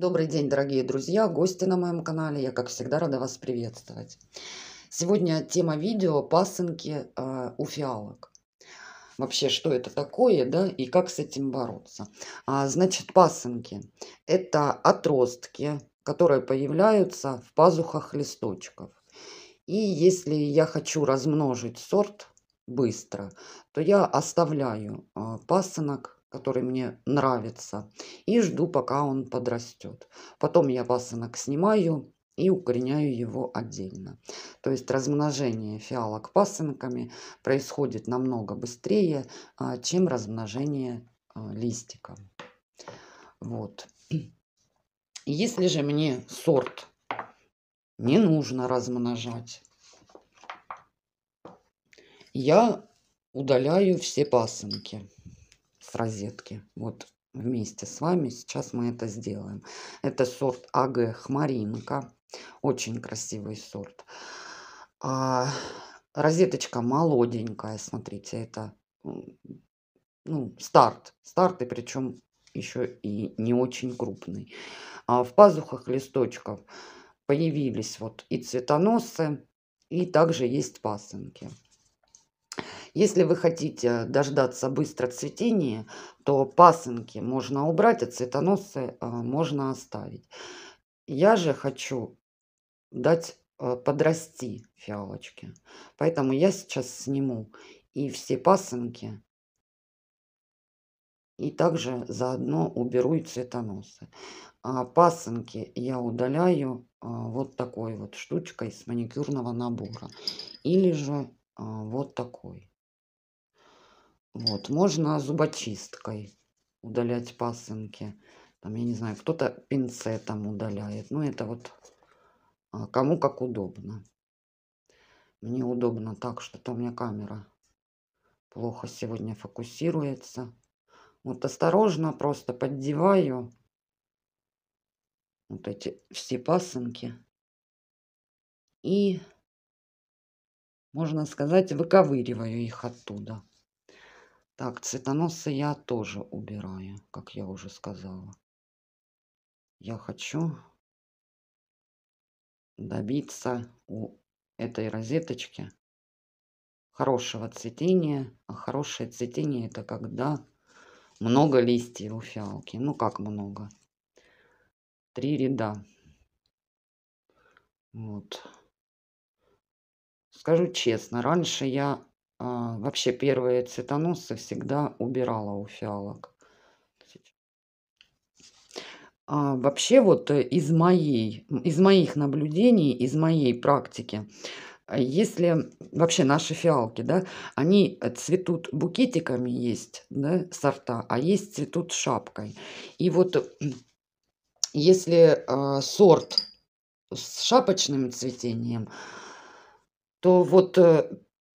Добрый день, дорогие друзья, гости на моем канале. Я, как всегда, рада вас приветствовать. Сегодня тема видео «Пасынки э, у фиалок». Вообще, что это такое, да, и как с этим бороться. А, значит, пасынки – это отростки, которые появляются в пазухах листочков. И если я хочу размножить сорт быстро, то я оставляю э, пасынок который мне нравится. И жду, пока он подрастет. Потом я пасынок снимаю и укореняю его отдельно. То есть размножение фиалок пасынками происходит намного быстрее, а, чем размножение а, листика. Вот. Если же мне сорт не нужно размножать, я удаляю все пасынки с розетки. Вот вместе с вами сейчас мы это сделаем. Это сорт АГ Хмаринка. Очень красивый сорт. А, розеточка молоденькая, смотрите, это ну, старт. Старт и причем еще и не очень крупный. А в пазухах листочков появились вот и цветоносы, и также есть пасынки. Если вы хотите дождаться быстро цветения, то пасынки можно убрать, а цветоносы э, можно оставить. Я же хочу дать э, подрасти фиалочки. Поэтому я сейчас сниму и все пасынки, и также заодно уберу и цветоносы. А пасынки я удаляю э, вот такой вот штучкой с маникюрного набора. Или же вот такой. Вот, можно зубочисткой удалять пасынки. Там, я не знаю, кто-то пинцетом удаляет. Ну, это вот а, кому как удобно. Мне удобно так, что-то у меня камера плохо сегодня фокусируется. Вот осторожно просто поддеваю вот эти все пасынки. И, можно сказать, выковыриваю их оттуда. Так, цветоносы я тоже убираю, как я уже сказала. Я хочу добиться у этой розеточки хорошего цветения. А хорошее цветение это когда много листьев у фиалки. Ну как много? Три ряда. Вот. Скажу честно, раньше я а, вообще первые цветоносцы всегда убирала у фиалок. А, вообще вот э, из, моей, из моих наблюдений, из моей практики, а, если вообще наши фиалки, да, они э, цветут букетиками есть, да, сорта, а есть цветут шапкой. И вот если э, сорт с шапочным цветением, то вот э,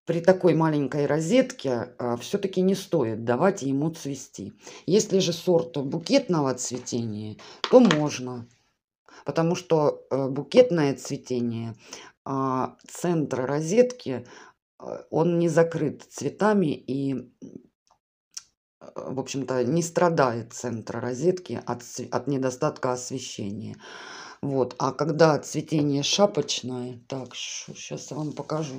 при такой маленькой розетке а, все-таки не стоит давать ему цвести. Если же сорт букетного цветения, то можно. Потому что э, букетное цветение, а, центр розетки, а, он не закрыт цветами и, в общем-то, не страдает центр розетки от, от недостатка освещения. Вот. А когда цветение шапочное, так, сейчас я вам покажу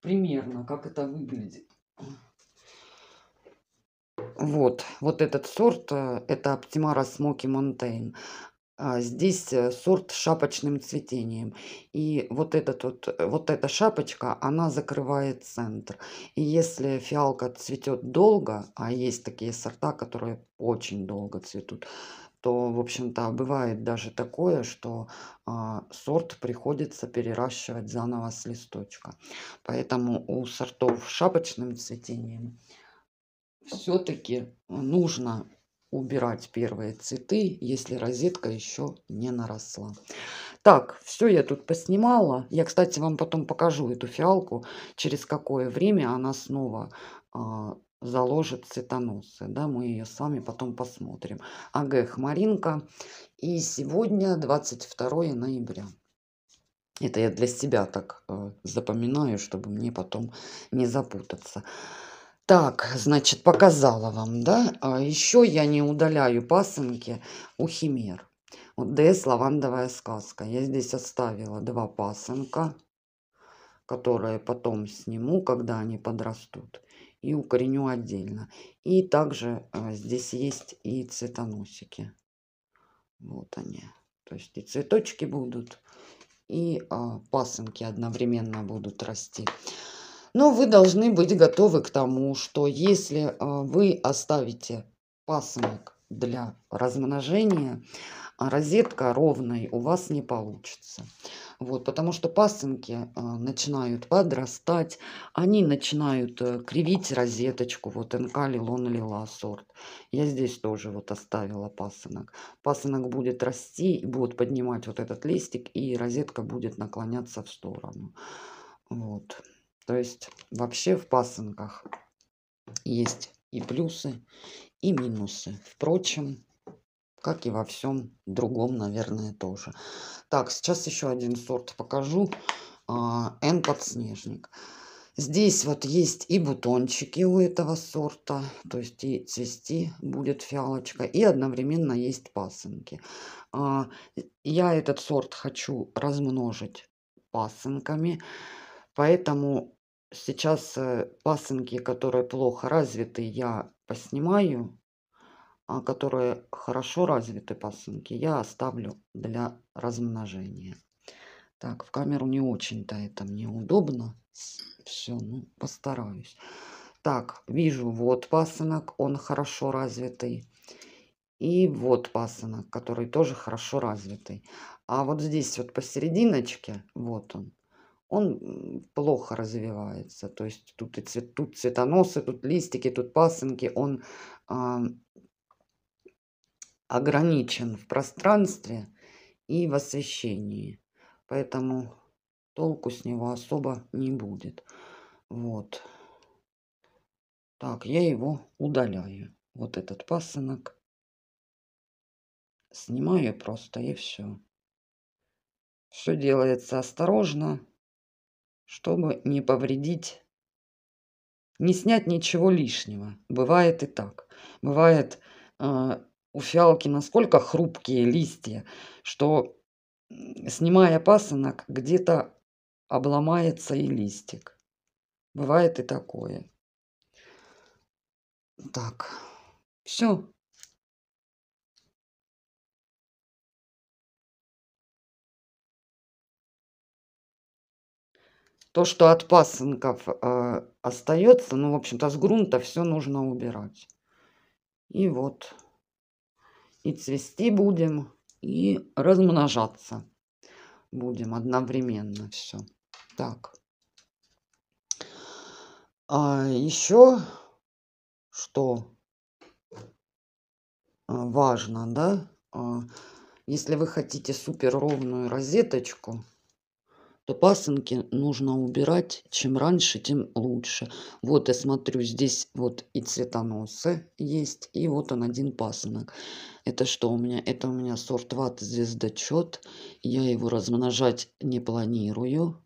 примерно, как это выглядит. Вот, вот этот сорт, э, это Оптимара Смоки Монтейн. Здесь э, сорт с шапочным цветением. И вот, этот вот, э, вот эта шапочка, она закрывает центр. И если фиалка цветет долго, а есть такие сорта, которые очень долго цветут, то, в общем-то, бывает даже такое, что а, сорт приходится переращивать заново с листочка. Поэтому у сортов с шапочным цветением все-таки нужно убирать первые цветы, если розетка еще не наросла. Так, все я тут поснимала. Я, кстати, вам потом покажу эту фиалку, через какое время она снова а, заложит цветоносы. Да, мы ее с вами потом посмотрим. АГ Хмаринка. И сегодня 22 ноября. Это я для себя так э, запоминаю, чтобы мне потом не запутаться. Так, значит, показала вам, да? А еще я не удаляю пасынки у химер. Вот ДС «Лавандовая сказка». Я здесь оставила два пасынка, которые потом сниму, когда они подрастут и укореню отдельно. И также э, здесь есть и цветоносики. Вот они. То есть и цветочки будут, и э, пасынки одновременно будут расти. Но вы должны быть готовы к тому, что если э, вы оставите пасынок для размножения, розетка ровной у вас не получится. Вот, потому что пасынки а, начинают подрастать, они начинают э, кривить розеточку, вот НК Лилон Лила сорт. Я здесь тоже вот оставила пасынок. Пасынок будет расти, и будет поднимать вот этот листик, и розетка будет наклоняться в сторону. Вот. То есть вообще в пасынках есть и плюсы, и минусы. Впрочем, как и во всем другом, наверное, тоже. Так, сейчас еще один сорт покажу. А, N подснежник. Здесь вот есть и бутончики у этого сорта, то есть и цвести будет фиалочка, и одновременно есть пасынки. А, я этот сорт хочу размножить пасынками, поэтому сейчас э, пасынки, которые плохо развиты, я поснимаю а, которые хорошо развиты посылки, я оставлю для размножения. Так, в камеру не очень-то это мне удобно. Все, ну, постараюсь. Так, вижу, вот пасынок, он хорошо развитый. И вот пасынок, который тоже хорошо развитый. А вот здесь вот посерединочке, вот он, он плохо развивается. То есть тут и цвет, тут цветоносы, тут листики, тут пасынки. Он ограничен в пространстве и в освещении. Поэтому толку с него особо не будет. Вот. Так, я его удаляю. Вот этот пасынок. Снимаю просто и все. Все делается осторожно, чтобы не повредить, не снять ничего лишнего. Бывает и так. Бывает а, у фиалки насколько хрупкие листья, что, снимая пасынок, где-то обломается и листик. Бывает и такое. Так, все. то, что от пасынков э, остается, ну, в общем-то, с грунта все нужно убирать. И вот и цвести будем, и размножаться будем одновременно все. Так. А еще что важно, да, а, если вы хотите супер ровную розеточку, то пасынки нужно убирать. Чем раньше, тем лучше. Вот я смотрю, здесь вот и цветоносы есть, и вот он один пасынок. Это что у меня? Это у меня сорт ват звездочет. Я его размножать не планирую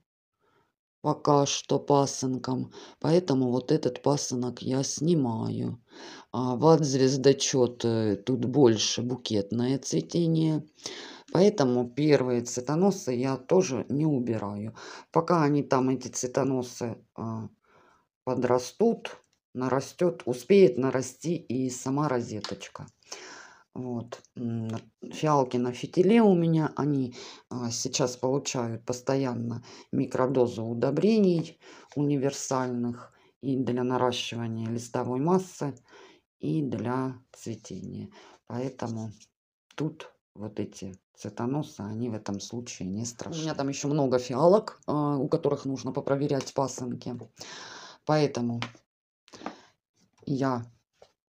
пока что пасынком, поэтому вот этот пасынок я снимаю. А ват звездочет э, тут больше букетное цветение. Поэтому первые цветоносы я тоже не убираю. Пока они там, эти цветоносы, а, подрастут, нарастет, успеет нарасти и сама розеточка. Вот. Фиалки на фитиле у меня, они а, сейчас получают постоянно микродозу удобрений универсальных и для наращивания листовой массы, и для цветения. Поэтому тут вот эти цветоносы, они в этом случае не страшны. У меня там еще много фиалок, а, у которых нужно попроверять пасынки. Поэтому я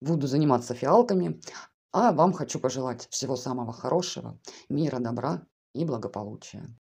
буду заниматься фиалками. А вам хочу пожелать всего самого хорошего, мира, добра и благополучия.